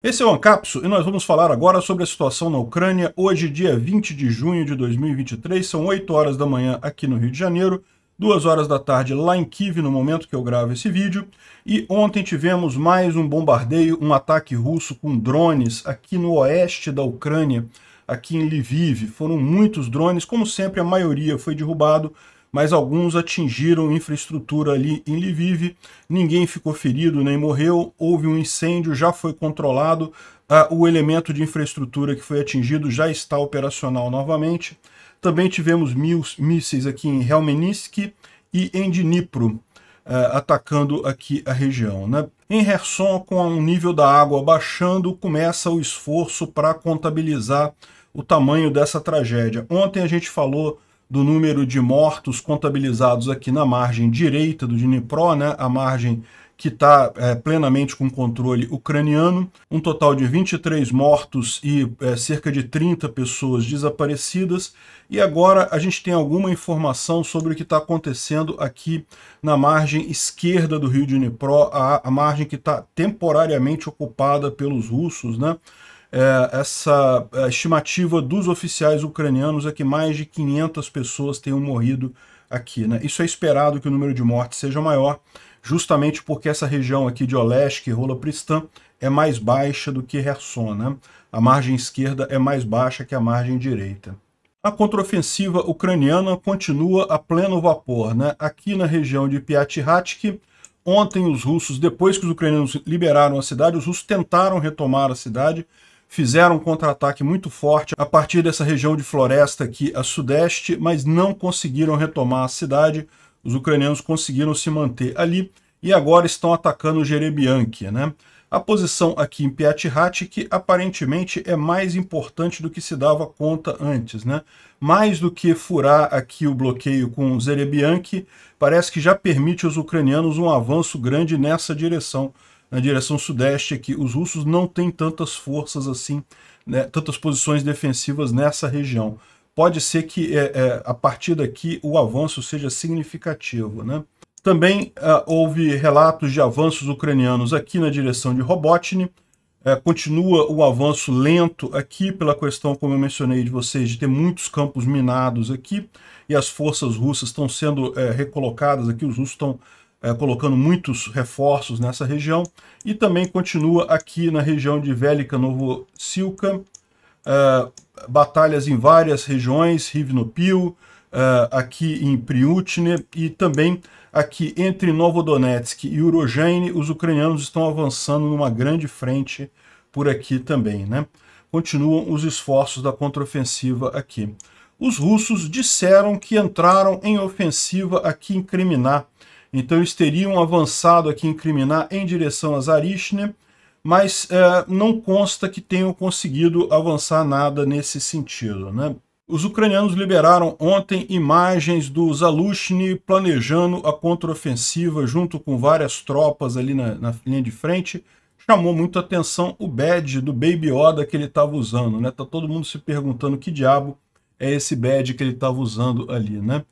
Esse é o Ancapso e nós vamos falar agora sobre a situação na Ucrânia. Hoje, dia 20 de junho de 2023, são 8 horas da manhã aqui no Rio de Janeiro, 2 horas da tarde lá em Kiev, no momento que eu gravo esse vídeo. E ontem tivemos mais um bombardeio, um ataque russo com drones aqui no oeste da Ucrânia, aqui em Lviv. Foram muitos drones, como sempre a maioria foi derrubado, mas alguns atingiram infraestrutura ali em Lviv. Ninguém ficou ferido nem morreu. Houve um incêndio, já foi controlado. Ah, o elemento de infraestrutura que foi atingido já está operacional novamente. Também tivemos mísseis aqui em Helmenisk e em Dnipro, ah, atacando aqui a região. Né? Em Herson, com o nível da água baixando, começa o esforço para contabilizar o tamanho dessa tragédia. Ontem a gente falou do número de mortos contabilizados aqui na margem direita do Dnipro, né, a margem que está é, plenamente com controle ucraniano, um total de 23 mortos e é, cerca de 30 pessoas desaparecidas. E agora a gente tem alguma informação sobre o que está acontecendo aqui na margem esquerda do rio Dnipro, a, a margem que está temporariamente ocupada pelos russos, né? é, essa é, estimativa dos oficiais ucranianos é que mais de 500 pessoas tenham morrido aqui. Né? Isso é esperado que o número de mortes seja maior, justamente porque essa região aqui de Olesk e Rolopristã é mais baixa do que Herson. Né? A margem esquerda é mais baixa que a margem direita. A contraofensiva ucraniana continua a pleno vapor. Né? Aqui na região de Piatihatk, ontem os russos, depois que os ucranianos liberaram a cidade, os russos tentaram retomar a cidade, fizeram um contra-ataque muito forte a partir dessa região de floresta aqui a sudeste, mas não conseguiram retomar a cidade. Os ucranianos conseguiram se manter ali e agora estão atacando Jerebianki, né? A posição aqui em Piatihat, que aparentemente é mais importante do que se dava conta antes, né? Mais do que furar aqui o bloqueio com Zerebianki, parece que já permite aos ucranianos um avanço grande nessa direção na direção sudeste é que os russos não têm tantas forças assim, né, tantas posições defensivas nessa região. Pode ser que é, é, a partir daqui o avanço seja significativo. Né? Também é, houve relatos de avanços ucranianos aqui na direção de Robotny, é, continua o avanço lento aqui pela questão, como eu mencionei de vocês, de ter muitos campos minados aqui, e as forças russas estão sendo é, recolocadas aqui, os russos estão é, colocando muitos reforços nessa região, e também continua aqui na região de Velika Novosilka é, eh, batalhas em várias regiões, Rivnopil, é, eh, aqui em Priutne, e também aqui entre Novodonetsk e Urojane, os ucranianos estão avançando numa grande frente por aqui também. Né? Continuam os esforços da contraofensiva aqui. Os russos disseram que entraram em ofensiva aqui em Crimea, então eles teriam avançado aqui em criminar em direção a Zarishne, mas é, não consta que tenham conseguido avançar nada nesse sentido. Né? Os ucranianos liberaram ontem imagens do Zalushny planejando a contraofensiva junto com várias tropas ali na, na linha de frente. Chamou muita atenção o badge do Baby Yoda que ele estava usando. Né? Tá todo mundo se perguntando que diabo é esse badge que ele estava usando ali. Né?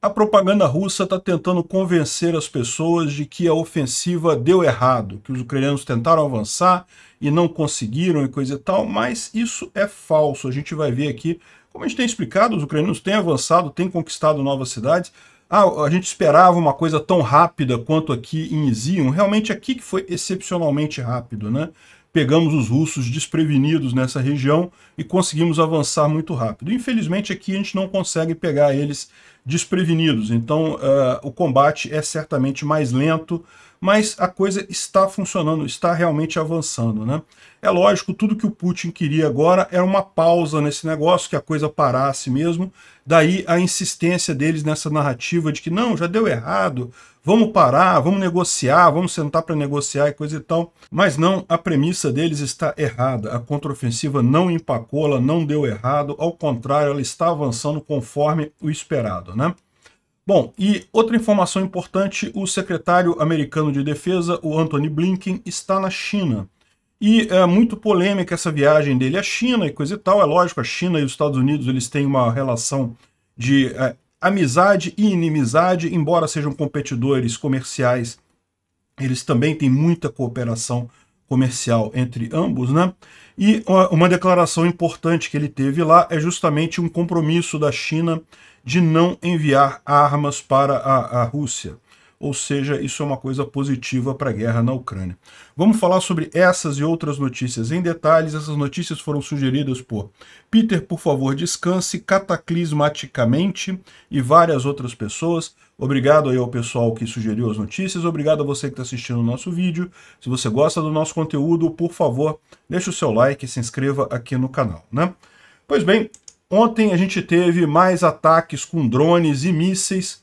A propaganda russa está tentando convencer as pessoas de que a ofensiva deu errado, que os ucranianos tentaram avançar e não conseguiram e coisa e tal, mas isso é falso. A gente vai ver aqui, como a gente tem explicado, os ucranianos têm avançado, têm conquistado novas cidades. Ah, a gente esperava uma coisa tão rápida quanto aqui em Izium. Realmente aqui que foi excepcionalmente rápido, né? pegamos os russos desprevenidos nessa região e conseguimos avançar muito rápido. Infelizmente, aqui a gente não consegue pegar eles desprevenidos, então uh, o combate é certamente mais lento, mas a coisa está funcionando, está realmente avançando. Né? É lógico, tudo que o Putin queria agora era uma pausa nesse negócio, que a coisa parasse mesmo, daí a insistência deles nessa narrativa de que não, já deu errado, vamos parar, vamos negociar, vamos sentar para negociar e coisa e tal. Mas não, a premissa deles está errada. A contraofensiva não empacou, ela não deu errado, ao contrário, ela está avançando conforme o esperado. Né? Bom, e outra informação importante, o secretário americano de defesa, o Anthony Blinken, está na China. E é muito polêmica essa viagem dele à China e coisa e tal. É lógico, a China e os Estados Unidos eles têm uma relação de é, amizade e inimizade, embora sejam competidores comerciais, eles também têm muita cooperação comercial entre ambos, né? E uma declaração importante que ele teve lá é justamente um compromisso da China de não enviar armas para a, a Rússia. Ou seja, isso é uma coisa positiva para a guerra na Ucrânia. Vamos falar sobre essas e outras notícias em detalhes. Essas notícias foram sugeridas por Peter, por favor, descanse, cataclismaticamente e várias outras pessoas. Obrigado aí ao pessoal que sugeriu as notícias, obrigado a você que está assistindo o nosso vídeo. Se você gosta do nosso conteúdo, por favor, deixe o seu like e se inscreva aqui no canal, né? Pois bem, Ontem a gente teve mais ataques com drones e mísseis.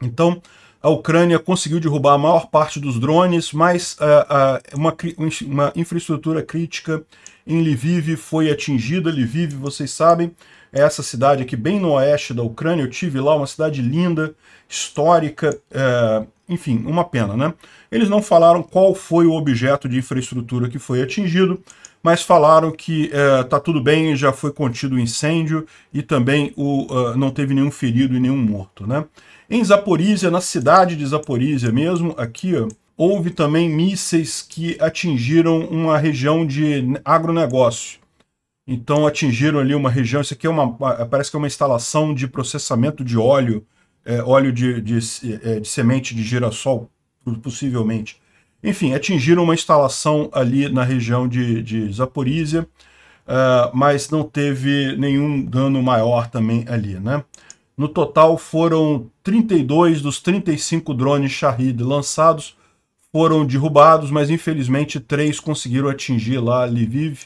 Então, a Ucrânia conseguiu derrubar a maior parte dos drones, mas uh, uh, uma, uma, infraestrutura crítica em Lviv foi atingida. Lviv, vocês sabem, é essa cidade aqui bem no oeste da Ucrânia. Eu tive lá, uma cidade linda, histórica, uh, enfim, uma pena, né? Eles não falaram qual foi o objeto de infraestrutura que foi atingido, mas falaram que está é, tudo bem, já foi contido o incêndio e também o, uh, não teve nenhum ferido e nenhum morto. Né? Em Zaporizhia, na cidade de Zaporizhia mesmo, aqui, ó, houve também mísseis que atingiram uma região de agronegócio. Então atingiram ali uma região, isso aqui é uma, parece que é uma instalação de processamento de óleo, é, óleo de, de, de, é, de semente de girassol, possivelmente. Enfim, atingiram uma instalação ali na região de, de Zaporizhia, uh, mas não teve nenhum dano maior também ali, né? No total foram 32 dos 35 drones Shahid lançados, foram derrubados, mas infelizmente três conseguiram atingir lá Lviv.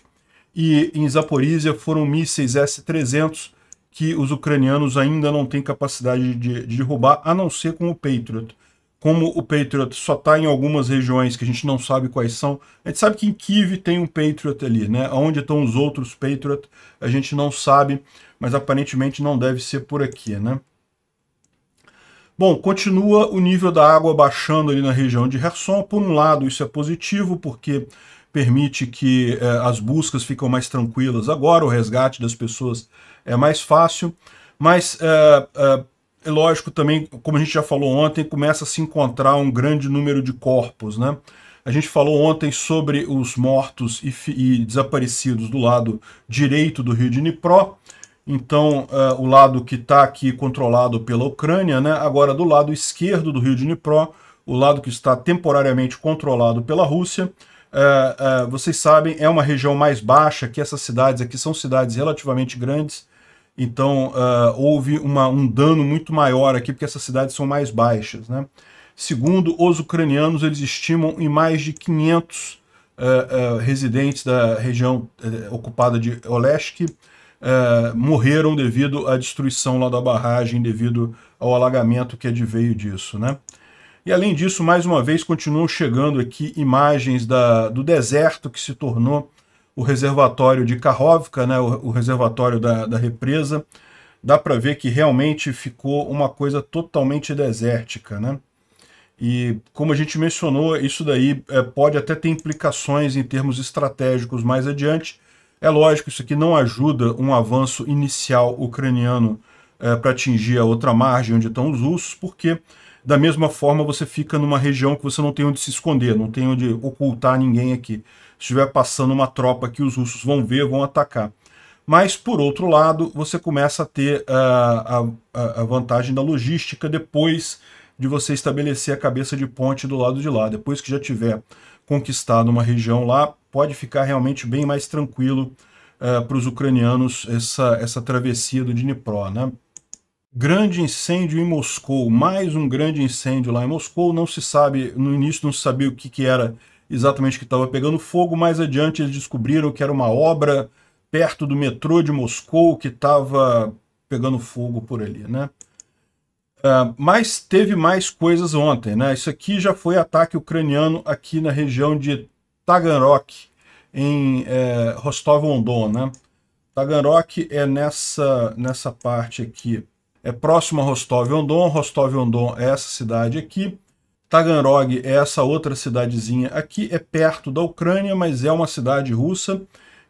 E em Zaporizhia foram mísseis S-300 que os ucranianos ainda não têm capacidade de, de, derrubar, a não ser com o Patriot como o Patriot só está em algumas regiões que a gente não sabe quais são, a gente sabe que em Kiev tem um Patriot ali, né? Onde estão os outros Patriot, a gente não sabe, mas aparentemente não deve ser por aqui, né? Bom, continua o nível da água baixando ali na região de Herson. Por um lado, isso é positivo, porque permite que eh, as buscas ficam mais tranquilas agora, o resgate das pessoas é mais fácil, mas eh, eh, é lógico também, como a gente já falou ontem, começa a se encontrar um grande número de corpos, né? A gente falou ontem sobre os mortos e, e desaparecidos do lado direito do rio de Dnipro, então uh, o lado que está aqui controlado pela Ucrânia, né? Agora do lado esquerdo do rio de Dnipro, o lado que está temporariamente controlado pela Rússia, uh, uh, vocês sabem, é uma região mais baixa, que essas cidades aqui são cidades relativamente grandes, então, uh, houve uma, um dano muito maior aqui, porque essas cidades são mais baixas. Né? Segundo os ucranianos, eles estimam em mais de 500 uh, uh, residentes da região eh, ocupada de Olesk ah, morreram devido à destruição lá da barragem, devido ao alagamento que veio disso. Né? E além disso, mais uma vez, continuam chegando aqui imagens da, do deserto que se tornou o reservatório de Karhovka, né, o, o reservatório da, da represa, dá para ver que realmente ficou uma coisa totalmente desértica. Né? E como a gente mencionou, isso daí é, pode até ter implicações em termos estratégicos mais adiante. É lógico, isso aqui não ajuda um avanço inicial ucraniano é, para atingir a outra margem onde estão os russos, porque da mesma forma você fica numa região que você não tem onde se esconder, não tem onde ocultar ninguém aqui estiver passando uma tropa que os russos vão ver, vão atacar. Mas, por outro lado, você começa a ter ah, a, a, a vantagem da logística depois de você estabelecer a cabeça de ponte do lado de lá. Depois que já tiver conquistado uma região lá, pode ficar realmente bem mais tranquilo uh, para os ucranianos essa, essa travessia do Dnipro. Né? Grande incêndio em Moscou, mais um grande incêndio lá em Moscou. Não se sabe, no início não se sabia o que, que era exatamente que estava pegando fogo. Mais adiante, eles descobriram que era uma obra perto do metrô de Moscou que estava pegando fogo por ali, né? Uh, mas teve mais coisas ontem, né? Isso aqui já foi ataque ucraniano aqui na região de Taganrog, em é, Rostov-on-Don, né? Taganrog é nessa, nessa parte aqui, é próximo a Rostov-on-Don, Rostov-on-Don é essa cidade aqui, Taganrog é essa outra cidadezinha aqui, é perto da Ucrânia, mas é uma cidade russa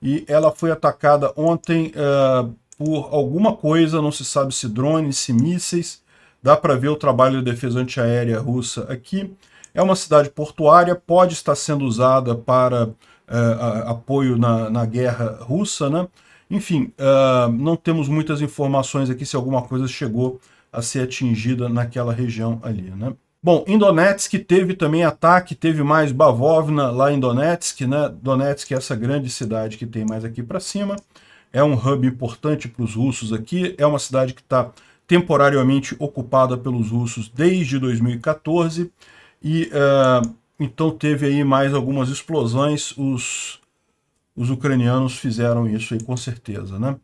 e ela foi atacada ontem uh, por alguma coisa, não se sabe se drones, se mísseis. Dá para ver o trabalho de defesa antiaérea russa aqui. É uma cidade portuária, pode estar sendo usada para uh, apoio na, na, guerra russa, né? Enfim, uh, não temos muitas informações aqui se alguma coisa chegou a ser atingida naquela região ali, né? Bom, em Donetsk teve também ataque, teve mais Bavovna lá em Donetsk, né? Donetsk é essa grande cidade que tem mais aqui para cima. É um hub importante para os russos aqui. É uma cidade que está temporariamente ocupada pelos russos desde 2014. E uh, então teve aí mais algumas explosões. Os, os ucranianos fizeram isso aí com certeza, né?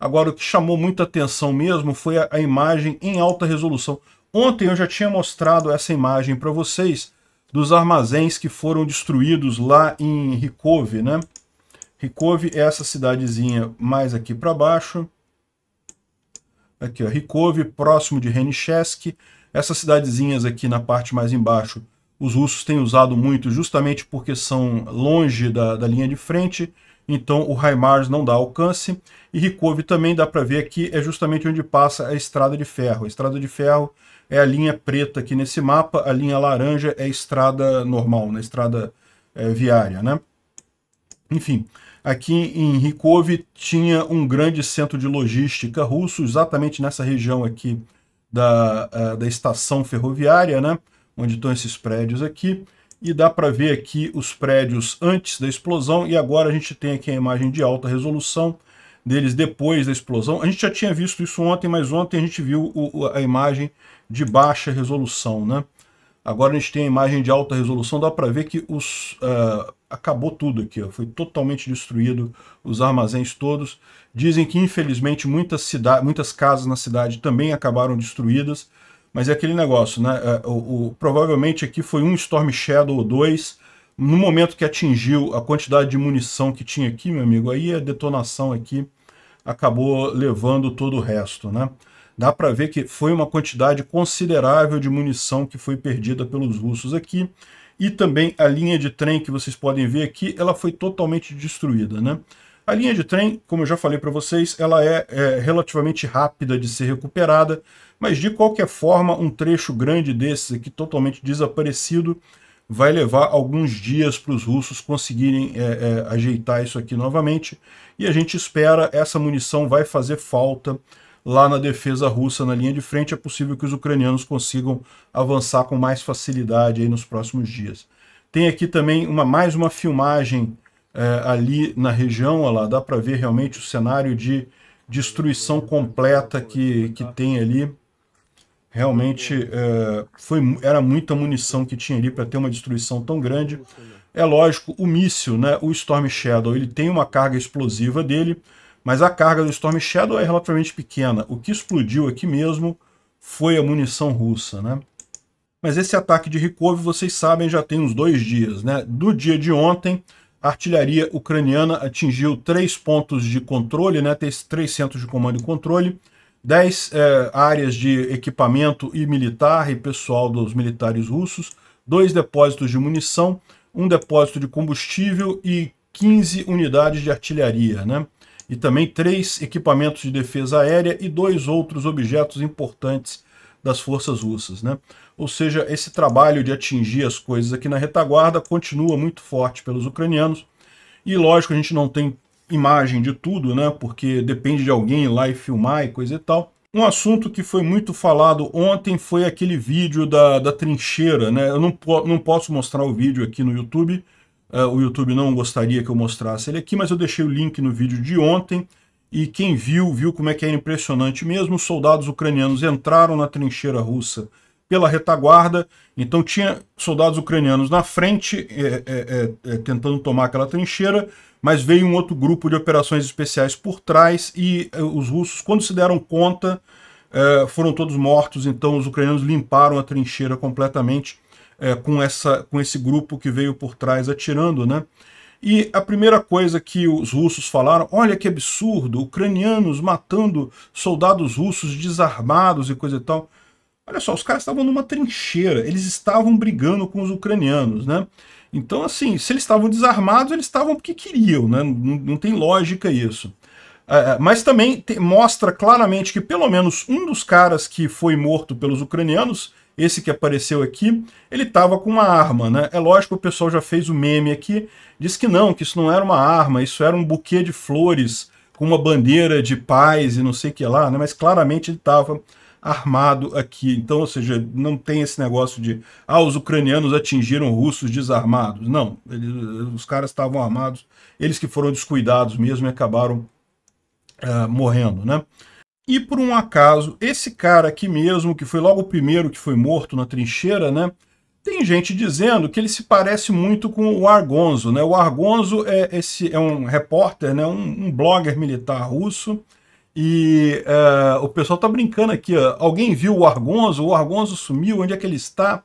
Agora, o que chamou muita atenção mesmo foi a, a imagem em alta resolução. Ontem eu já tinha mostrado essa imagem para vocês dos armazéns que foram destruídos lá em Ricove, né? Ricove é essa cidadezinha mais aqui para baixo. Aqui, ó, Ricove, próximo de Renichesk. Essas cidadezinhas aqui na parte mais embaixo, os russos têm usado muito justamente porque são longe da, da linha de frente, então o HIMARS não dá alcance. E Ricove também dá para ver aqui, é justamente onde passa a estrada de ferro. A estrada de ferro é a linha preta aqui nesse mapa, a linha laranja é estrada normal, né? estrada é, viária. Né? Enfim, aqui em Rikov tinha um grande centro de logística russo, exatamente nessa região aqui da, é, da estação ferroviária, né? onde estão esses prédios aqui. E dá para ver aqui os prédios antes da explosão, e agora a gente tem aqui a imagem de alta resolução, deles depois da explosão. A gente já tinha visto isso ontem, mas ontem a gente viu o, a imagem de baixa resolução, né? Agora a gente tem a imagem de alta resolução, dá para ver que os, uh, acabou tudo aqui, ó, foi totalmente destruído os armazéns todos. Dizem que infelizmente muitas, muitas casas na cidade também acabaram destruídas, mas é aquele negócio, né? Uh, o, o, provavelmente aqui foi um Storm Shadow ou dois, no momento que atingiu a quantidade de munição que tinha aqui, meu amigo, aí a detonação aqui acabou levando todo o resto, né? Dá para ver que foi uma quantidade considerável de munição que foi perdida pelos russos aqui. E também a linha de trem que vocês podem ver aqui, ela foi totalmente destruída, né? A linha de trem, como eu já falei para vocês, ela é, é, relativamente rápida de ser recuperada, mas de qualquer forma, um trecho grande desses aqui totalmente desaparecido vai levar alguns dias para os russos conseguirem é, é, ajeitar isso aqui novamente. E a gente espera, essa munição vai fazer falta lá na defesa russa, na linha de frente. É possível que os ucranianos consigam avançar com mais facilidade aí nos próximos dias. Tem aqui também uma, mais uma filmagem é, ali na região, lá, dá para ver realmente o cenário de destruição completa que, que tem ali. Realmente é, foi, era muita munição que tinha ali para ter uma destruição tão grande. É lógico, o míssil, né, o Storm Shadow, ele tem uma carga explosiva dele, mas a carga do Storm Shadow é relativamente pequena. O que explodiu aqui mesmo foi a munição russa. Né? Mas esse ataque de Rikov, vocês sabem, já tem uns dois dias. Né? Do dia de ontem, a artilharia ucraniana atingiu três pontos de controle, né? três centros de comando e controle, 10 é, áreas de equipamento e militar e pessoal dos militares russos, dois depósitos de munição, um depósito de combustível e 15 unidades de artilharia, né? E também três equipamentos de defesa aérea e dois outros objetos importantes das forças russas, né? Ou seja, esse trabalho de atingir as coisas aqui na retaguarda continua muito forte pelos ucranianos. E lógico, a gente não tem imagem de tudo, né? Porque depende de alguém ir lá e filmar e coisa e tal. Um assunto que foi muito falado ontem foi aquele vídeo da, da trincheira, né? Eu não, po não posso mostrar o vídeo aqui no YouTube, uh, o YouTube não gostaria que eu mostrasse ele aqui, mas eu deixei o link no vídeo de ontem, e quem viu, viu como é que é impressionante mesmo. Os soldados ucranianos entraram na trincheira russa pela retaguarda. Então tinha soldados ucranianos na frente, é, é, é, é, tentando tomar aquela trincheira, mas veio um outro grupo de operações especiais por trás e é, os russos, quando se deram conta, é, foram todos mortos. Então os ucranianos limparam a trincheira completamente com, essa, com esse grupo que veio por trás atirando, né? E a primeira coisa que os russos falaram, olha que absurdo, ucranianos matando soldados russos desarmados e coisa e tal. Olha só, os caras estavam numa trincheira, eles estavam brigando com os ucranianos, né? Então, assim, se eles estavam desarmados, eles estavam porque queriam, né? Não, não tem lógica isso. É, é, mas também te, mostra claramente que pelo menos um dos caras que foi morto pelos ucranianos, esse que apareceu aqui, ele estava com uma arma, né? É lógico, que o pessoal já fez o meme aqui, diz que não, que isso não era uma arma, isso era um buquê de flores com uma bandeira de paz e não sei o que lá, né? Mas claramente ele estava armado aqui. Então, ou seja, não tem esse negócio de ah, os ucranianos atingiram russos desarmados. Não, eles, os caras estavam armados, eles que foram descuidados mesmo e acabaram uh, morrendo, né? E por um acaso, esse cara aqui mesmo, que foi logo o primeiro que foi morto na trincheira, né? Tem gente dizendo que ele se parece muito com o Argonzo, né? O Argonzo é, esse, é um repórter, né? um, um blogger militar russo, e é, o pessoal tá brincando aqui, ó. alguém viu o Argonzo? O Argonzo sumiu, onde é que ele está?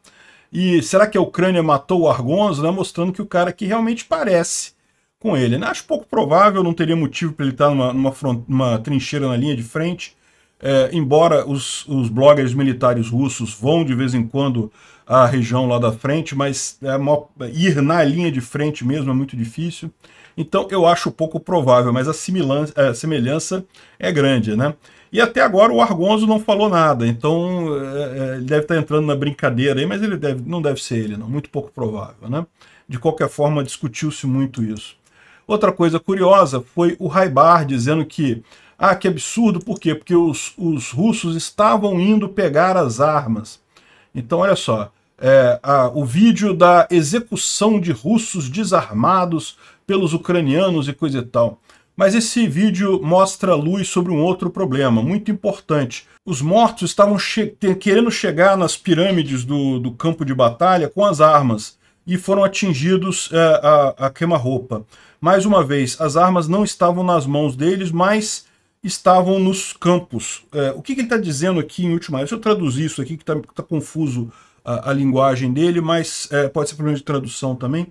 E será que a Ucrânia matou o Argonzo? Né? Mostrando que o cara aqui realmente parece com ele. Né? Acho pouco provável, não teria motivo para ele estar tá numa, numa, front, numa, trincheira na linha de frente. É, embora os, os bloggers militares russos vão de vez em quando à região lá da frente, mas é, ir na linha de frente mesmo é muito difícil. Então eu acho pouco provável, mas a semelhança é grande, né? E até agora o Argonzo não falou nada, então é, é, ele deve estar tá entrando na brincadeira aí, mas ele deve, não deve ser ele, não, muito pouco provável, né? De qualquer forma, discutiu-se muito isso. Outra coisa curiosa foi o Raibar dizendo que ah, que absurdo, por quê? Porque os, os russos estavam indo pegar as armas. Então, olha só, é, a, o vídeo da execução de russos desarmados pelos ucranianos e coisa e tal. Mas esse vídeo mostra luz sobre um outro problema, muito importante. Os mortos estavam che querendo chegar nas pirâmides do, do, campo de batalha com as armas e foram atingidos é, a, a queima-roupa. Mais uma vez, as armas não estavam nas mãos deles, mas estavam nos campos. É, o que, que ele está dizendo aqui em última Deixa eu traduzir isso aqui, que está tá confuso a, a, linguagem dele, mas é, pode ser problema de tradução também.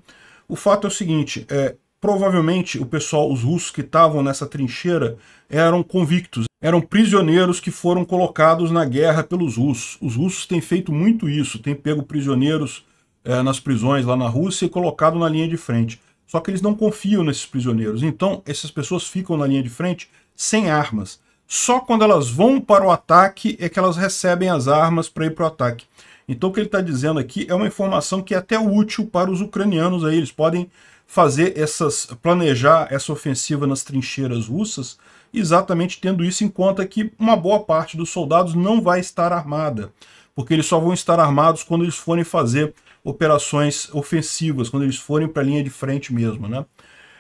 O fato é o seguinte, é, Provavelmente o pessoal, os russos que estavam nessa trincheira, eram convictos, eram prisioneiros que foram colocados na guerra pelos russos. Os russos têm feito muito isso, têm pego prisioneiros é, nas prisões lá na Rússia e colocado na linha de frente. Só que eles não confiam nesses prisioneiros. Então, essas pessoas ficam na linha de frente sem armas. Só quando elas vão para o ataque é que elas recebem as armas para ir para o ataque. Então, o que ele está dizendo aqui é uma informação que é até útil para os ucranianos. Aí. Eles podem fazer essas planejar essa ofensiva nas trincheiras russas, exatamente tendo isso em conta que uma boa parte dos soldados não vai estar armada, porque eles só vão estar armados quando eles forem fazer operações ofensivas, quando eles forem para a linha de frente mesmo, né?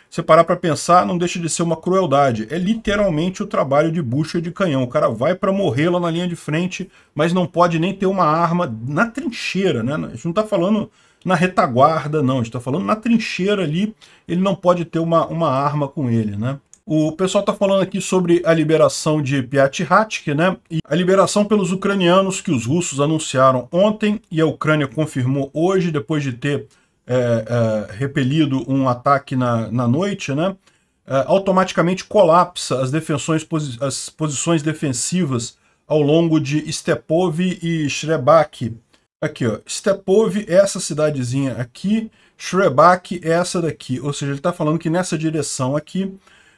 você parar para pensar, não deixa de ser uma crueldade. É literalmente o trabalho de bucha de canhão. O cara vai para morrer lá na linha de frente, mas não pode nem ter uma arma na trincheira, né? A gente não está falando na retaguarda, não. está falando na trincheira ali, ele não pode ter uma, uma arma com ele, né? O pessoal está falando aqui sobre a liberação de Piatihatk, né? E a liberação pelos ucranianos que os russos anunciaram ontem e a Ucrânia confirmou hoje, depois de ter é, é, repelido um ataque na, na noite, né? É, automaticamente colapsa as, defensões, as posições defensivas ao longo de Stepov e Shrebak, Aqui, ó. Stepov é essa cidadezinha aqui. Shrebak é essa daqui. Ou seja, ele está falando que nessa direção aqui,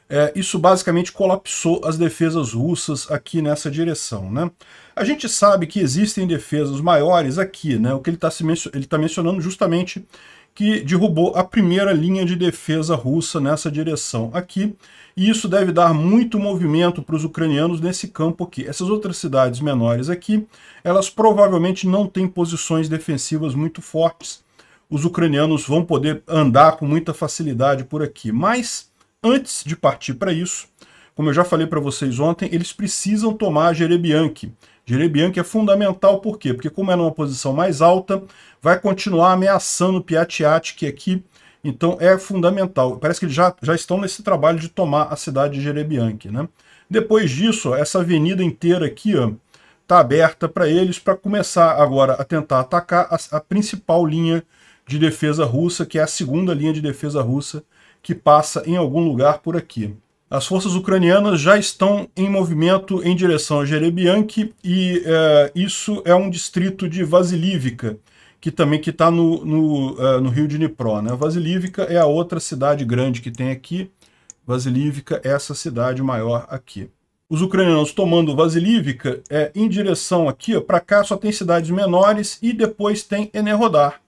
é, isso basicamente colapsou as defesas russas aqui nessa direção. Né? A gente sabe que existem defesas maiores aqui. Né? O que ele está mencio tá mencionando justamente que derrubou a primeira linha de defesa russa nessa direção aqui. E isso deve dar muito movimento para os ucranianos nesse campo aqui. Essas outras cidades menores aqui, elas provavelmente não têm posições defensivas muito fortes. Os ucranianos vão poder andar com muita facilidade por aqui. Mas, antes de partir para isso, como eu já falei para vocês ontem, eles precisam tomar Jerebianki, Direi Bianchi é fundamental, por quê? Porque como é numa posição mais alta, vai continuar ameaçando o Piatiati, que aqui, então é fundamental. Parece que eles já, já estão nesse trabalho de tomar a cidade de Jerebianque, né? Depois disso, essa avenida inteira aqui, ó, tá aberta para eles para começar agora a tentar atacar a, a principal linha de defesa russa, que é a segunda linha de defesa russa que passa em algum lugar por aqui. As forças ucranianas já estão em movimento em direção a Jerebianki e é, isso é um distrito de Vasilivka, que também que está no, no, eh, no, rio de Dnipro. Né? Vasilivka é a outra cidade grande que tem aqui. Vasilivka é essa cidade maior aqui. Os ucranianos tomando Vasilivka é, eh, em direção aqui, para cá só tem cidades menores e depois tem Enerodar.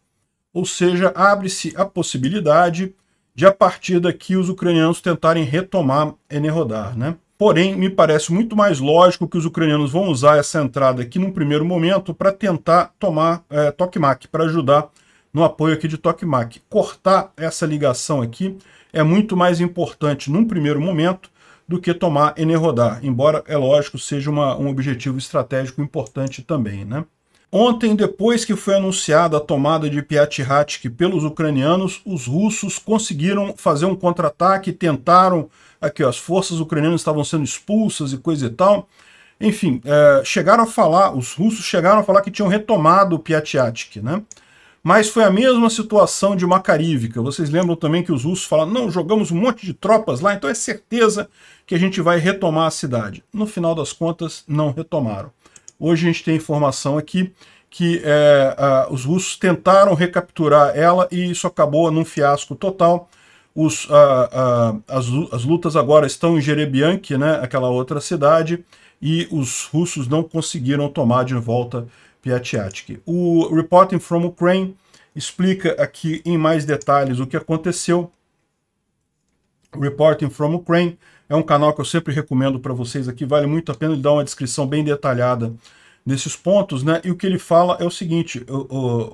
Ou seja, abre-se a possibilidade de a partir daqui os ucranianos tentarem retomar Enerodar, né? Porém, me parece muito mais lógico que os ucranianos vão usar essa entrada aqui num primeiro momento para tentar tomar é, eh, Tokmak, para ajudar no apoio aqui de Tokmak. Cortar essa ligação aqui é muito mais importante num primeiro momento do que tomar Enerodar, embora, é lógico, seja uma, um objetivo estratégico importante também, né? Ontem, depois que foi anunciada a tomada de Piatihatik pelos ucranianos, os russos conseguiram fazer um contra-ataque, tentaram, aqui ó, as forças ucranianas estavam sendo expulsas e coisa e tal. Enfim, é, chegaram a falar, os russos chegaram a falar que tinham retomado Piatihatik, né? Mas foi a mesma situação de Makarivka. Vocês lembram também que os russos falaram, não, jogamos um monte de tropas lá, então é certeza que a gente vai retomar a cidade. No final das contas, não retomaram. Hoje a gente tem informação aqui que é, a, os russos tentaram recapturar ela e isso acabou num fiasco total. Os, a, a, as, as, lutas agora estão em Jerebiank, né, aquela outra cidade, e os russos não conseguiram tomar de volta Piatiatsky. O Reporting from Ukraine explica aqui em mais detalhes o que aconteceu. Reporting from Ukraine é um canal que eu sempre recomendo para vocês aqui, vale muito a pena ele dar uma descrição bem detalhada nesses pontos, né? E o que ele fala é o seguinte, o,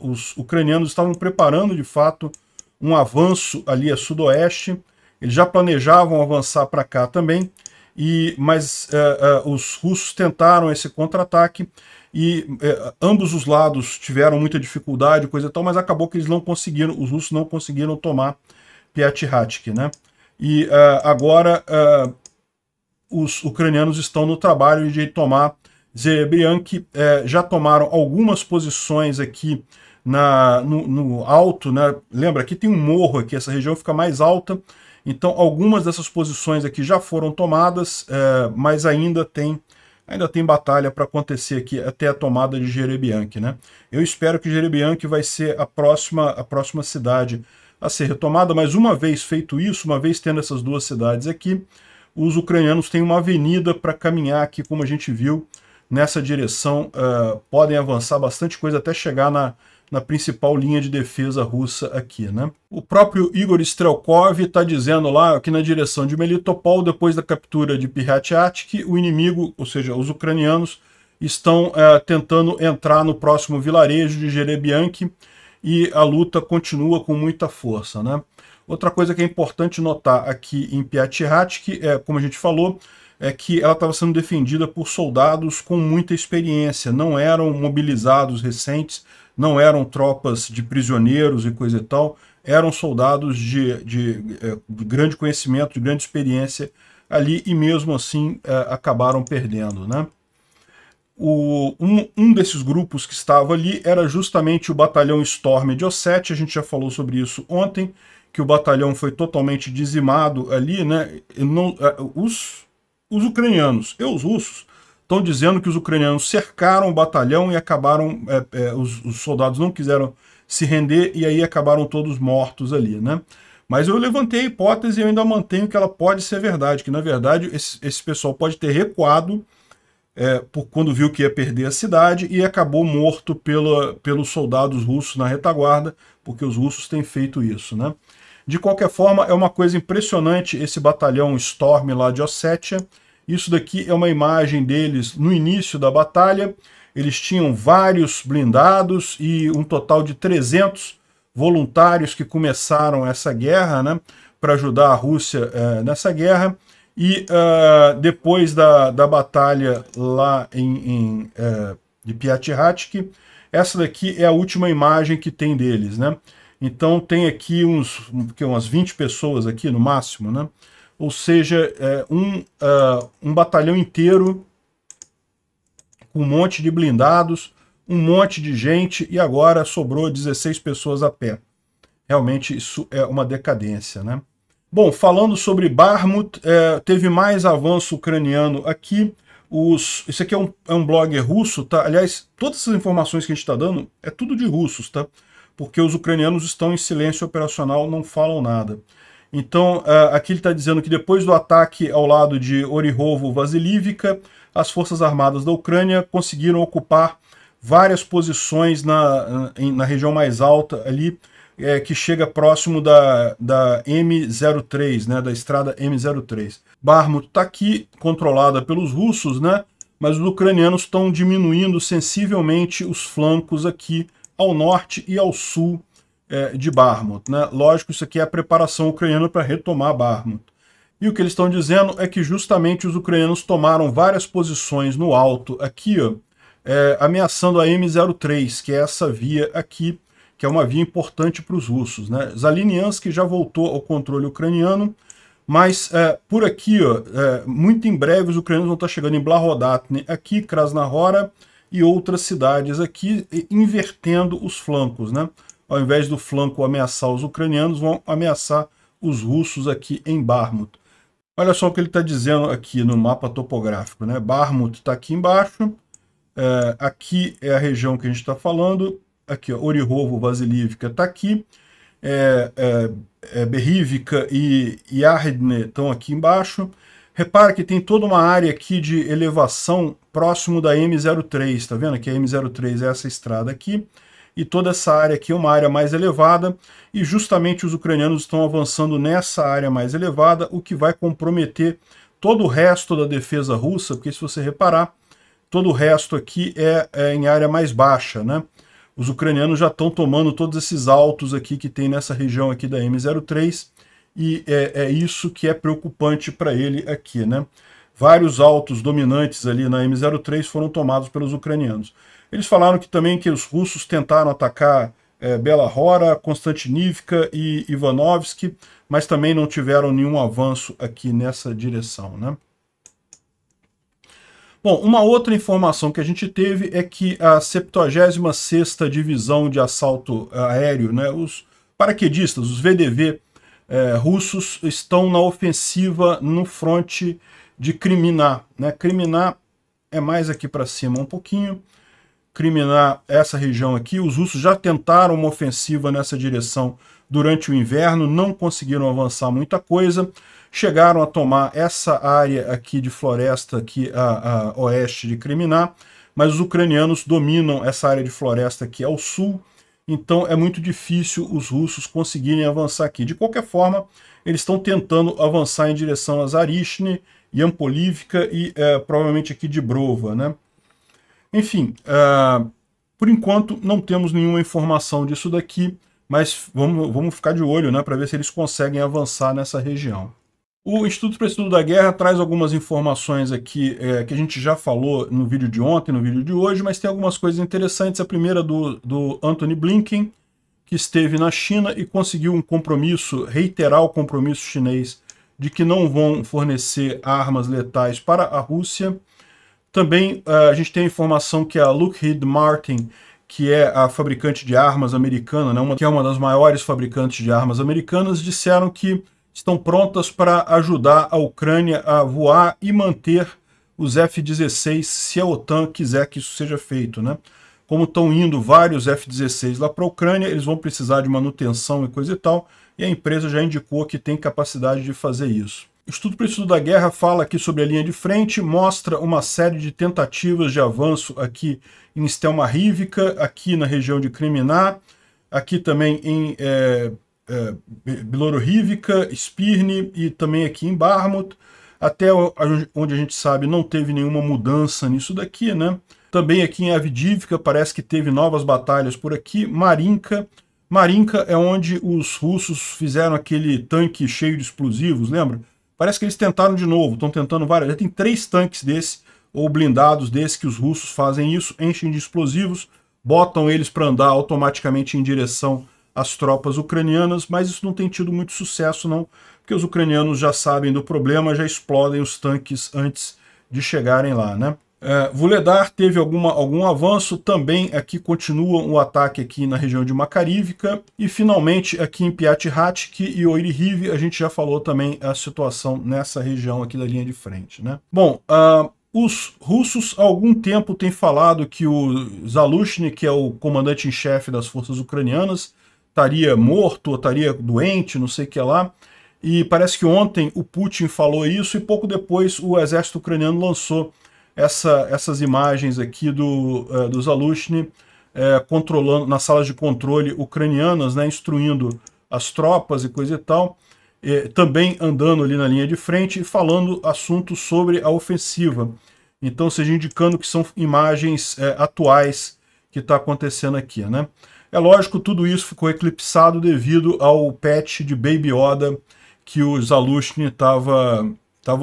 o, os ucranianos estavam preparando de fato um avanço ali a sudoeste, eles já planejavam avançar para cá também, e, mas uh, uh, os russos tentaram esse contra-ataque e uh, ambos os lados tiveram muita dificuldade, coisa e tal, mas acabou que eles não conseguiram, os russos não conseguiram tomar Piatihatik, né? E uh, agora uh, os ucranianos estão no trabalho de tomar Zebrianki. Uh, eh, já tomaram algumas posições aqui na, no, no, alto, né? Lembra, aqui tem um morro aqui, essa região fica mais alta. Então, algumas dessas posições aqui já foram tomadas, eh, mas ainda tem ainda tem batalha para acontecer aqui até a tomada de Jerebianque, né? Eu espero que Jerebianque vai ser a próxima a próxima cidade a ser retomada, mas uma vez feito isso, uma vez tendo essas duas cidades aqui, os ucranianos têm uma avenida para caminhar aqui, como a gente viu, nessa direção. Uh, podem avançar bastante coisa até chegar na, na principal linha de defesa russa aqui. Né? O próprio Igor Strelkov está dizendo lá que na direção de Melitopol, depois da captura de Pihatyatsk, o inimigo, ou seja, os ucranianos, estão uh, tentando entrar no próximo vilarejo de Jerebianki, e a luta continua com muita força. Né? Outra coisa que é importante notar aqui em que é, como a gente falou, é que ela estava sendo defendida por soldados com muita experiência, não eram mobilizados recentes, não eram tropas de prisioneiros e coisa e tal, eram soldados de, de, é, de grande conhecimento, de grande experiência ali, e mesmo assim é, acabaram perdendo. Né? o, um, um, desses grupos que estava ali era justamente o batalhão Storm de Ossete, a gente já falou sobre isso ontem, que o batalhão foi totalmente dizimado ali, né? Não, é, os, os ucranianos e os russos estão dizendo que os ucranianos cercaram o batalhão e acabaram, é, é, os, os soldados não quiseram se render e aí acabaram todos mortos ali, né? Mas eu levantei a hipótese e ainda mantenho que ela pode ser verdade, que na verdade esse, esse pessoal pode ter recuado é, por, quando viu que ia perder a cidade e acabou morto pela, pelos soldados russos na retaguarda, porque os russos têm feito isso. Né? De qualquer forma, é uma coisa impressionante esse batalhão Storm lá de Ossétia. Isso daqui é uma imagem deles no início da batalha. Eles tinham vários blindados e um total de 300 voluntários que começaram essa guerra, né, para ajudar a Rússia é, nessa guerra. E uh, depois da, da batalha lá em, em uh, de Piatihatsky, essa daqui é a última imagem que tem deles, né? Então tem aqui uns, que, umas 20 pessoas aqui no máximo, né? Ou seja, é um, uh, um batalhão inteiro com um monte de blindados, um monte de gente e agora sobrou 16 pessoas a pé. Realmente isso é uma decadência, né? Bom, falando sobre Barmut, é, teve mais avanço ucraniano aqui. Os, esse aqui é um, é um blog russo, tá? Aliás, todas essas informações que a gente está dando é tudo de russos, tá? Porque os ucranianos estão em silêncio operacional, não falam nada. Então, eh, aqui ele está dizendo que depois do ataque ao lado de Orihovo Vasilivka, as forças armadas da Ucrânia conseguiram ocupar várias posições na, na região mais alta ali é, que chega próximo da, da M03, né, da estrada M03. Barmut está aqui, controlada pelos russos, né, mas os ucranianos estão diminuindo sensivelmente os flancos aqui ao norte e ao sul é, de Barmut. Né? Lógico, isso aqui é a preparação ucraniana para retomar Barmut. E o que eles estão dizendo é que justamente os ucranianos tomaram várias posições no alto aqui, ó, é, ameaçando a M03, que é essa via aqui, que é uma via importante para os russos. Né? Zaliniansky já voltou ao controle ucraniano, mas é, por aqui, ó, é, muito em breve, os ucranianos vão estar chegando em Blahodatne, aqui, Krasnahora e outras cidades aqui, invertendo os flancos. Né? Ao invés do flanco ameaçar os ucranianos, vão ameaçar os russos aqui em Barmut. Olha só o que ele está dizendo aqui no mapa topográfico. Né? Barmut está aqui embaixo, é, aqui é a região que a gente está falando, aqui, ó, Orihovo Vasilívtica está aqui, é, é, é Berrívica e Yardne estão aqui embaixo. Repara que tem toda uma área aqui de elevação próximo da M03, está vendo? Que a M03 é essa estrada aqui, e toda essa área aqui é uma área mais elevada, e justamente os ucranianos estão avançando nessa área mais elevada, o que vai comprometer todo o resto da defesa russa, porque se você reparar, todo o resto aqui é, é em área mais baixa, né? Os ucranianos já estão tomando todos esses altos aqui que tem nessa região aqui da M03 e é, é isso que é preocupante para ele aqui, né? Vários altos dominantes ali na M03 foram tomados pelos ucranianos. Eles falaram que também que os russos tentaram atacar é, Bela Hora, Konstantinivka e Ivanovsk, mas também não tiveram nenhum avanço aqui nessa direção, né? Bom, uma outra informação que a gente teve é que a 76ª Divisão de Assalto eh, Aéreo, né, os paraquedistas, os VDV eh, russos, estão na ofensiva no fronte de Crimina. Né? Crimina é mais aqui para cima um pouquinho, criminar essa região aqui. Os russos já tentaram uma ofensiva nessa direção durante o inverno, não conseguiram avançar muita coisa. Chegaram a tomar essa área aqui de floresta, aqui a, a oeste de criminar mas os ucranianos dominam essa área de floresta aqui ao sul, então é muito difícil os russos conseguirem avançar aqui. De qualquer forma, eles estão tentando avançar em direção a Zarishne, Yampolivka e é, provavelmente aqui de Brova, né? Enfim, uh, por enquanto não temos nenhuma informação disso daqui, mas vamos, vamos ficar de olho né, para ver se eles conseguem avançar nessa região. O Instituto para Estudo da Guerra traz algumas informações aqui é, que a gente já falou no vídeo de ontem, no vídeo de hoje, mas tem algumas coisas interessantes. A primeira do, do Anthony Blinken, que esteve na China e conseguiu um compromisso, reiterar o compromisso chinês de que não vão fornecer armas letais para a Rússia. Também eh, a gente tem a informação que a Lockheed Martin, que é a fabricante de armas americana, né, uma, que é uma das maiores fabricantes de armas americanas, disseram que estão prontas para ajudar a Ucrânia a voar e manter os F-16 se a OTAN quiser que isso seja feito. Né? Como estão indo vários F-16 lá para a Ucrânia, eles vão precisar de manutenção e coisa e tal, e a empresa já indicou que tem capacidade de fazer isso. Estudo para Estudo da Guerra fala aqui sobre a linha de frente, mostra uma série de tentativas de avanço aqui em Stelma Rívica, aqui na região de Criminá, aqui também em é, é, Spirne e também aqui em Barmouth. Até onde a gente sabe não teve nenhuma mudança nisso daqui, né? Também aqui em Avdívica parece que teve novas batalhas por aqui. Marinka. Marinka é onde os russos fizeram aquele tanque cheio de explosivos, lembra? Parece que eles tentaram de novo, estão tentando várias. Já tem três tanques desse, ou blindados desse, que os russos fazem isso, enchem de explosivos, botam eles para andar automaticamente em direção às tropas ucranianas, mas isso não tem tido muito sucesso, não, porque os ucranianos já sabem do problema, já explodem os tanques antes de chegarem lá, né? É, Vuledar teve alguma, algum avanço, também aqui continua o ataque aqui na região de Macarívica, e finalmente aqui em Piatihatic e Oirihive, a gente já falou também a situação nessa região aqui da linha de frente. Né? Bom, uh, os russos há algum tempo têm falado que o Zalushny, que é o comandante em chefe das forças ucranianas, estaria morto, estaria doente, não sei o que lá. E parece que ontem o Putin falou isso e pouco depois o exército ucraniano lançou essa, essas imagens aqui do, uh, do Zalushny é, controlando, nas salas de controle ucranianas, né, instruindo as tropas e coisa e tal, também andando ali na linha de frente e falando assuntos sobre a ofensiva. Então, seja indicando que são imagens é, atuais que está acontecendo aqui. Né? É lógico, tudo isso ficou eclipsado devido ao patch de Baby Yoda que o Zalushny estava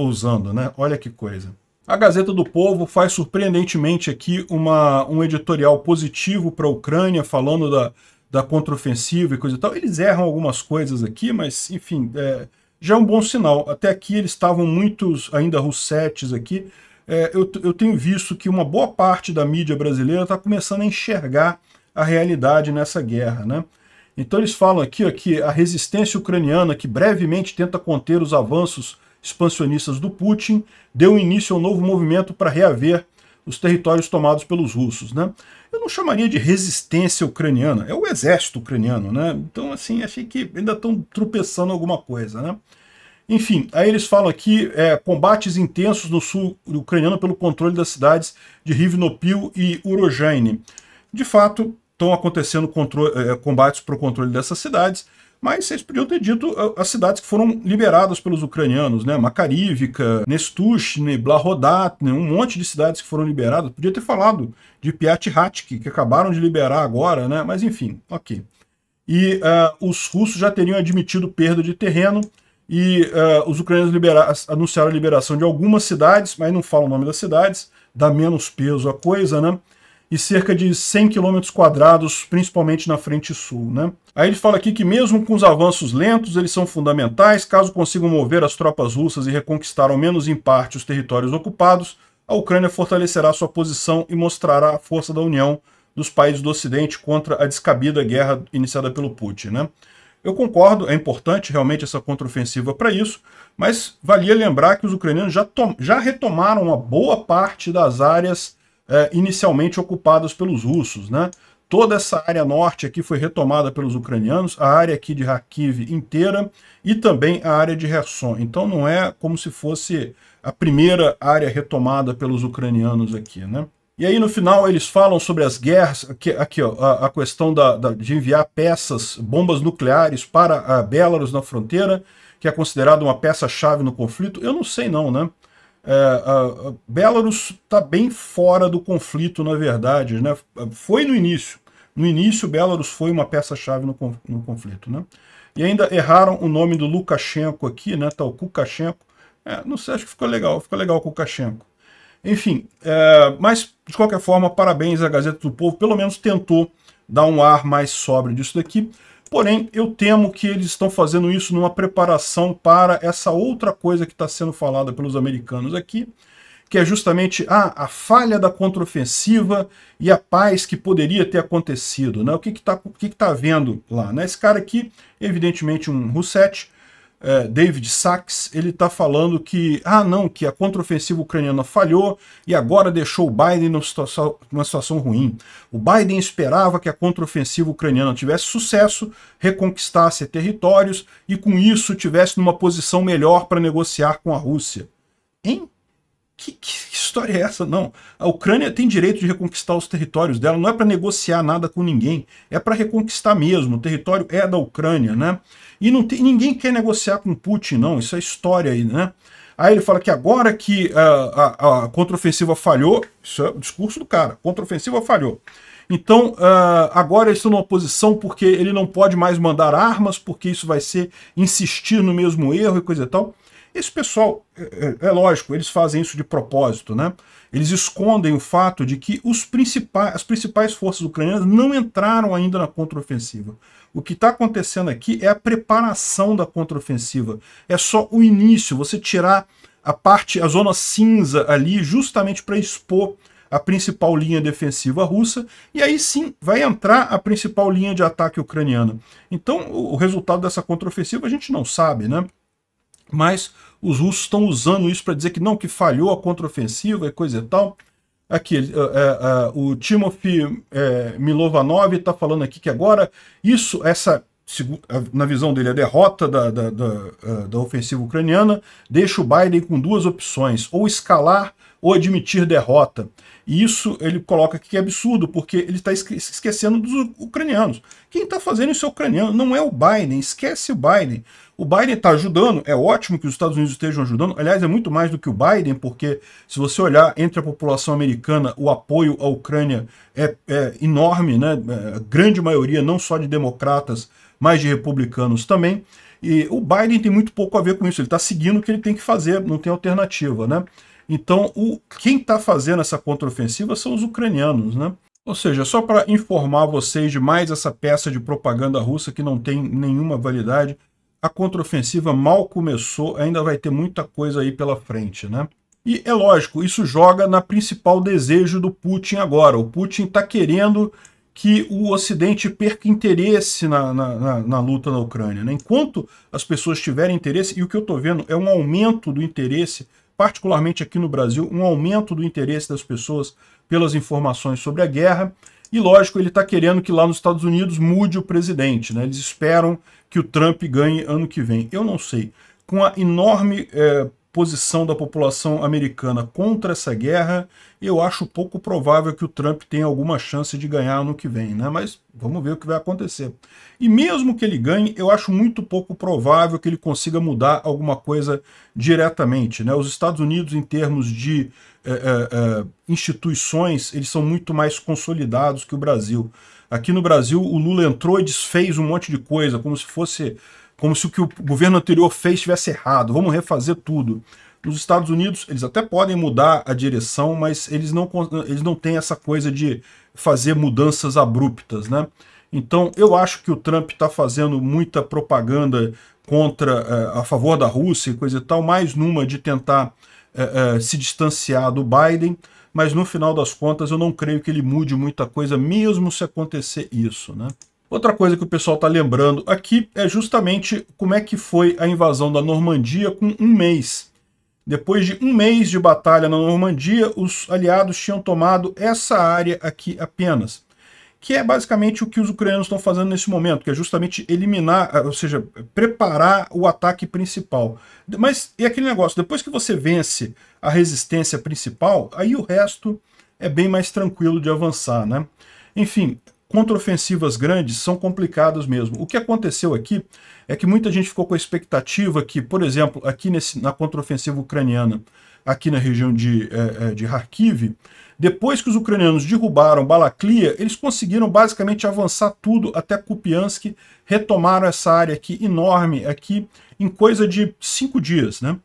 usando. Né? Olha que coisa. A Gazeta do Povo faz surpreendentemente aqui uma, um editorial positivo para a Ucrânia, falando da, da contraofensiva e coisa e tal. Eles erram algumas coisas aqui, mas enfim, é, já é um bom sinal. Até aqui eles estavam muitos ainda russetes aqui. É, eu, eu tenho visto que uma boa parte da mídia brasileira está começando a enxergar a realidade nessa guerra, né? Então eles falam aqui ó, que a resistência ucraniana, que brevemente tenta conter os avanços expansionistas do Putin, deu início a um novo movimento para reaver os territórios tomados pelos russos. Né? Eu não chamaria de resistência ucraniana, é o exército ucraniano. Né? Então, assim, achei que ainda estão tropeçando alguma coisa. Né? Enfim, aí eles falam aqui é, combates intensos no sul ucraniano pelo controle das cidades de Rivnopil e Urojane. De fato, estão acontecendo é, combates para o controle dessas cidades, mas vocês podiam ter dito ah, as cidades que foram liberadas pelos ucranianos, né? Makarivka, Nestushne, Blahodatne, um monte de cidades que foram liberadas. Podia ter falado de Piatihatki, que acabaram de liberar agora, né? Mas enfim, ok. E uh, os russos já teriam admitido perda de terreno, e uh, os ucranianos anunciaram a liberação de algumas cidades, mas não falam o nome das cidades, dá menos peso à coisa, né? e cerca de 100 km quadrados, principalmente na frente sul. Né? Aí ele fala aqui que mesmo com os avanços lentos, eles são fundamentais, caso consigam mover as tropas russas e reconquistar ao menos em parte os territórios ocupados, a Ucrânia fortalecerá sua posição e mostrará a força da união dos países do Ocidente contra a descabida guerra iniciada pelo Putin. Né? Eu concordo, é importante realmente essa contraofensiva para isso, mas valia lembrar que os ucranianos já, já retomaram uma boa parte das áreas eh, inicialmente ocupadas pelos russos. Né? Toda essa área norte aqui foi retomada pelos ucranianos, a área aqui de Kharkiv inteira e também a área de Kherson. Então não é como se fosse a primeira área retomada pelos ucranianos aqui. Né? E aí no final eles falam sobre as guerras, aqui, aqui ó, a, a questão da, da, de enviar peças, bombas nucleares para a ah, Belarus na fronteira, que é considerada uma peça-chave no conflito. Eu não sei não, né? É, Belarus está bem fora do conflito, na verdade. Né? Foi no início. No início, Belarus foi uma peça-chave no, no, conflito. Né? E ainda erraram o nome do Lukashenko aqui, né? Tá o Kukashenko. É, não sei, acho que ficou legal. Ficou legal o Kukashenko. Enfim, é, mas de qualquer forma, parabéns à Gazeta do Povo. Pelo menos tentou dar um ar mais sóbrio disso daqui. Porém, eu temo que eles estão fazendo isso numa preparação para essa outra coisa que está sendo falada pelos americanos aqui, que é justamente ah, a falha da contraofensiva e a paz que poderia ter acontecido. Né? O que está que tá, que que tá havendo lá? Né? Esse cara aqui, evidentemente um Rousset, é, David Sachs, ele está falando que, ah não, que a contraofensiva ucraniana falhou e agora deixou o Biden numa situação, numa situação ruim. O Biden esperava que a contraofensiva ucraniana tivesse sucesso, reconquistasse territórios e com isso tivesse numa posição melhor para negociar com a Rússia. Hein? Que, que, história é essa? Não. A Ucrânia tem direito de reconquistar os territórios dela, não é para negociar nada com ninguém, é para reconquistar mesmo. O território é da Ucrânia, né? E não tem, ninguém quer negociar com Putin, não. Isso é história aí, né? Aí ele fala que agora que ah, a, a contraofensiva falhou, isso é o discurso do cara, contraofensiva falhou. Então, uh, agora eles estão numa posição porque ele não pode mais mandar armas, porque isso vai ser insistir no mesmo erro e coisa e tal. Esse pessoal, é, é, é, lógico, eles fazem isso de propósito, né? Eles escondem o fato de que os principais, as principais forças ucranianas não entraram ainda na contraofensiva. O que está acontecendo aqui é a preparação da contraofensiva. É só o início, você tirar a parte, a zona cinza ali, justamente para expor a principal linha defensiva russa, e aí sim vai entrar a principal linha de ataque ucraniana. Então, o resultado dessa contraofensiva a gente não sabe, né? Mas os russos estão usando isso para dizer que não, que falhou a contraofensiva e coisa e tal. Aqui, uh, uh, uh, o Timofey é, Milovanov está falando aqui que agora isso, essa na visão dele, a derrota da, da, da, é, da, ofensiva ucraniana deixa o Biden com duas opções, ou escalar ou admitir derrota. E isso ele coloca que é absurdo, porque ele está esquecendo dos ucranianos. Quem está fazendo isso é o ucraniano, não é o Biden, esquece o Biden. O Biden está ajudando, é ótimo que os Estados Unidos estejam ajudando. Aliás, é muito mais do que o Biden, porque se você olhar entre a população americana, o apoio à Ucrânia é, é enorme, né? É, a grande maioria, não só de democratas, mas de republicanos também. E o Biden tem muito pouco a ver com isso, ele está seguindo o que ele tem que fazer, não tem alternativa, né? Então, o, quem está fazendo essa contraofensiva são os ucranianos, né? Ou seja, só para informar vocês de mais essa peça de propaganda russa que não tem nenhuma validade, a contraofensiva mal começou, ainda vai ter muita coisa aí pela frente, né? E é lógico, isso joga na principal desejo do Putin agora. O Putin está querendo que o Ocidente perca interesse na, na, na, na luta na Ucrânia. Né? Enquanto as pessoas tiverem interesse, e o que eu estou vendo é um aumento do interesse, particularmente aqui no Brasil, um aumento do interesse das pessoas pelas informações sobre a guerra. E lógico, ele está querendo que lá nos Estados Unidos mude o presidente. Né? Eles esperam que o Trump ganhe ano que vem. Eu não sei. Com a enorme é, posição da população americana contra essa guerra, eu acho pouco provável que o Trump tenha alguma chance de ganhar ano que vem, né? Mas vamos ver o que vai acontecer. E mesmo que ele ganhe, eu acho muito pouco provável que ele consiga mudar alguma coisa diretamente, né? Os Estados Unidos, em termos de é, é, é instituições, eles são muito mais consolidados que o Brasil. Aqui no Brasil, o Lula entrou e desfez um monte de coisa, como se fosse. como se o que o governo anterior fez tivesse errado. Vamos refazer tudo. Nos Estados Unidos, eles até podem mudar a direção, mas eles não, eles não têm essa coisa de fazer mudanças abruptas, né? Então, eu acho que o Trump está fazendo muita propaganda contra, eh, a favor da Rússia e coisa e tal, mais numa de tentar eh, eh, se distanciar do Biden mas no final das contas eu não creio que ele mude muita coisa, mesmo se acontecer isso, né? Outra coisa que o pessoal está lembrando aqui é justamente como é que foi a invasão da Normandia com um mês. Depois de um mês de batalha na Normandia, os aliados tinham tomado essa área aqui apenas que é basicamente o que os ucranianos estão fazendo nesse momento, que é justamente eliminar, eh, ou seja, preparar o ataque principal. Mas e aquele negócio, depois que você vence a resistência principal, aí o resto é bem mais tranquilo de avançar, né? Enfim, contraofensivas grandes são complicadas mesmo. O que aconteceu aqui é que muita gente ficou com a expectativa que, por exemplo, aqui nesse, na contraofensiva ucraniana, aqui na região de, é, é, de Kharkiv, depois que os ucranianos derrubaram Balaklia, eles conseguiram basicamente avançar tudo até Kupiansk, retomaram essa área aqui enorme, aqui em coisa de cinco dias, né?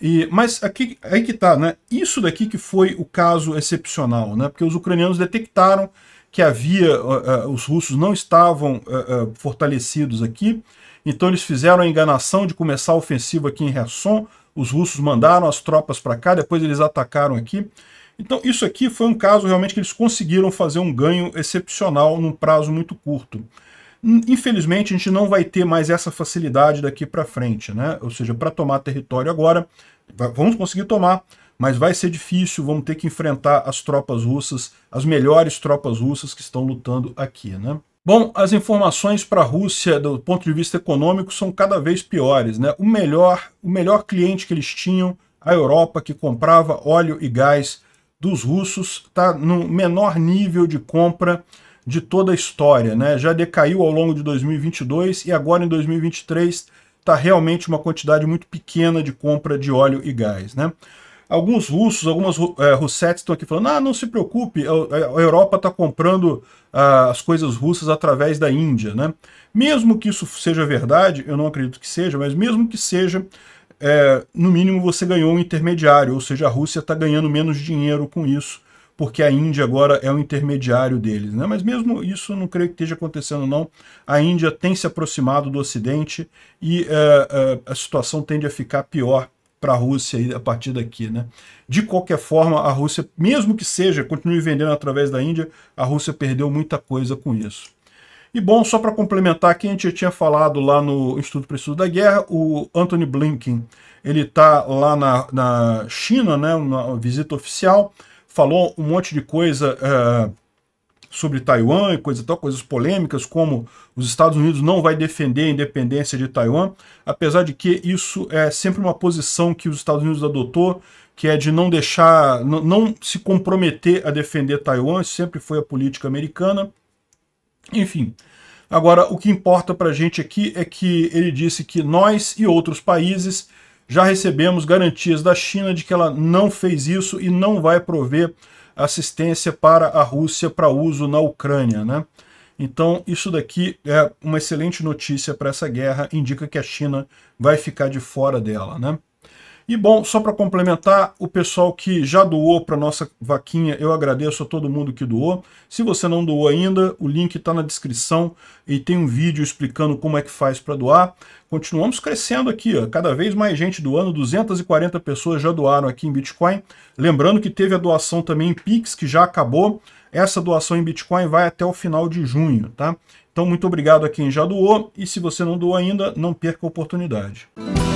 E, mas aqui, aí que tá, né? Isso daqui que foi o caso excepcional, né? Porque os ucranianos detectaram que havia, uh, uh, os russos não estavam uh, fortalecidos aqui, então eles fizeram a enganação de começar a ofensiva aqui em Kherson, os russos mandaram as tropas para cá, depois eles atacaram aqui. Então isso aqui foi um caso realmente que eles conseguiram fazer um ganho excepcional num prazo muito curto. Hum, infelizmente a gente não vai ter mais essa facilidade daqui para frente, né? ou seja, para tomar território agora, vamos conseguir tomar, mas vai ser difícil, vamos ter que enfrentar as tropas russas, as melhores tropas russas que estão lutando aqui, né? Bom, as informações para a Rússia do ponto de vista econômico são cada vez piores, né? O melhor, o melhor cliente que eles tinham, a Europa que comprava óleo e gás dos russos, está no menor nível de compra de toda a história, né? Já decaiu ao longo de 2022 e agora em 2023 está realmente uma quantidade muito pequena de compra de óleo e gás, né? Alguns russos, algumas é, russetes estão aqui falando: ah, não se preocupe, é, a, Europa está comprando ah, as coisas russas através da Índia. Né? Mesmo que isso seja verdade, eu não acredito que seja, mas mesmo que seja, é, no mínimo você ganhou um intermediário, ou seja, a Rússia está ganhando menos dinheiro com isso, porque a Índia agora é o intermediário deles. Né? Mas mesmo isso não creio que esteja acontecendo, não. A Índia tem se aproximado do Ocidente e é, é a situação tende a ficar pior para a Rússia a partir daqui. Né? De qualquer forma, a Rússia, mesmo que seja, continue vendendo através da Índia, a Rússia perdeu muita coisa com isso. E bom, só para complementar, quem a gente já tinha falado lá no Instituto Preciso da Guerra, o Anthony Blinken, ele está lá na, na China, né, uma visita oficial, falou um monte de coisa... Eh, sobre Taiwan e coisa tal, coisas polêmicas, como os Estados Unidos não vai defender a independência de Taiwan, apesar de que isso é sempre uma posição que os Estados Unidos adotou, que é de não deixar, não, não se comprometer a defender Taiwan, sempre foi a política americana. Enfim, agora o que importa para a gente aqui é que ele disse que nós e outros países já recebemos garantias da China de que ela não fez isso e não vai prover assistência para a Rússia para uso na Ucrânia. Né? Então, isso daqui é uma excelente notícia para essa guerra, indica que a China vai ficar de fora dela. Né? E bom, só para complementar, o pessoal que já doou para nossa vaquinha, eu agradeço a todo mundo que doou. Se você não doou ainda, o link está na descrição e tem um vídeo explicando como é que faz para doar. Continuamos crescendo aqui, ó, cada vez mais gente doando, 240 pessoas já doaram aqui em Bitcoin. Lembrando que teve a doação também em Pix, que já acabou. Essa doação em Bitcoin vai até o final de junho, tá? Então muito obrigado a quem já doou e se você não doou ainda, não perca a oportunidade. Música